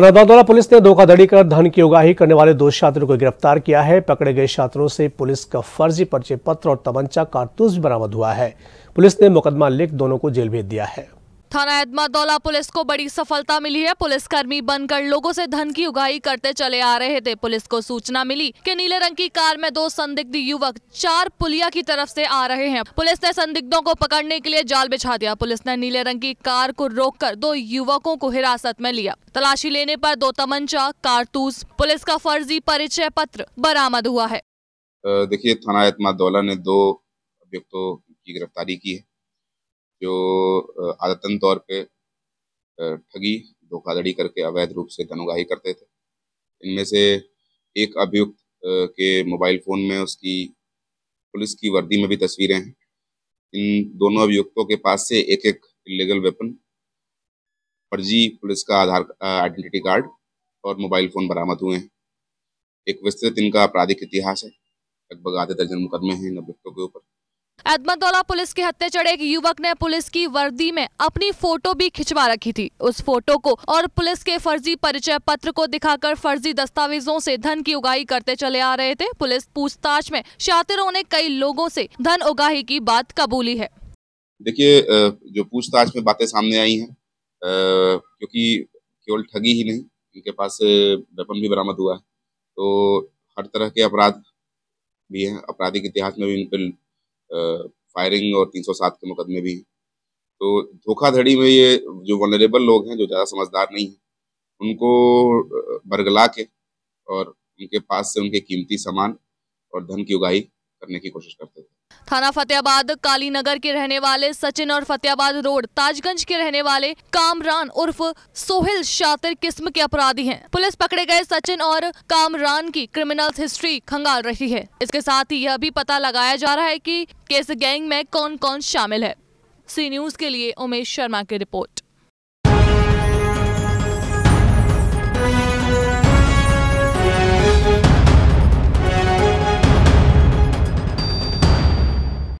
नौदौला police ने धोखाधड़ी कर धन की उगाही करने वाले दो छात्रों को गिरफ्तार किया है पकड़े गए छात्रों से पुलिस का फर्जी पर्चे पत्र और तमंचा कारतूस बरामद हुआ है पुलिस ने मुकदमा लिख दोनों को जेल भेज दिया है थाना एदमादौला पुलिस को बड़ी सफलता मिली है पुलिसकर्मी बनकर लोगों से धन की उगाही करते चले आ रहे थे पुलिस को सूचना मिली कि नीले रंग की कार में दो संदिग्ध युवक चार पुलिया की तरफ से आ रहे हैं पुलिस ने संदिग्धों को पकड़ने के लिए जाल बिछा दिया पुलिस ने नीले रंग की कार को रोककर दो युवकों को हिरासत में लिया तलाशी लेने आरोप दो तमंचा कारतूस पुलिस का फर्जी परिचय पत्र बरामद हुआ है देखिए थाना एतमादौला ने दो अभियुक्तों की गिरफ्तारी की है जो आदतन तौर पे ठगी धोखाधड़ी करके अवैध रूप से धनुगाही करते थे इनमें से एक अभियुक्त के मोबाइल फोन में उसकी पुलिस की वर्दी में भी तस्वीरें हैं इन दोनों अभियुक्तों के पास से एक एक इलीगल वेपन फर्जी पुलिस का आधार आइडेंटिटी कार्ड और मोबाइल फोन बरामद हुए हैं एक विस्तृत इनका आपराधिक इतिहास है लगभग आधे दर्जन मुकदमे हैं इन अभियुक्तों के ऊपर अहमदौला पुलिस के हत्या चढ़े एक युवक ने पुलिस की वर्दी में अपनी फोटो भी खिंचवा रखी थी उस फोटो को और पुलिस के फर्जी परिचय पत्र को दिखाकर फर्जी दस्तावेजों से धन की उगाही करते चले आ रहे थे पुलिस पूछताछ में शातिरों ने कई लोगों से धन उगाही की बात कबूली है देखिए जो पूछताछ में बातें सामने आई है क्योंकि केवल ठगी ही नहीं इनके पास वेपन भी बरामद हुआ है तो हर तरह के अपराध भी है आपराधिक इतिहास में भी इन पर फायरिंग और 307 के मुकदमे भी तो धोखाधड़ी में ये जो वनरेबल लोग हैं जो ज़्यादा समझदार नहीं हैं उनको बरगला के और उनके पास से उनके कीमती सामान और धन की उगाही करने की कोशिश करते थे थाना फतेहाबाद काली नगर के रहने वाले सचिन और फतेहाबाद रोड ताजगंज के रहने वाले कामरान उर्फ सोहिल शातिर किस्म के अपराधी हैं। पुलिस पकड़े गए सचिन और कामरान की क्रिमिनल हिस्ट्री खंगाल रही है इसके साथ ही यह भी पता लगाया जा रहा है कि किस गैंग में कौन कौन शामिल है सी न्यूज के लिए उमेश शर्मा की रिपोर्ट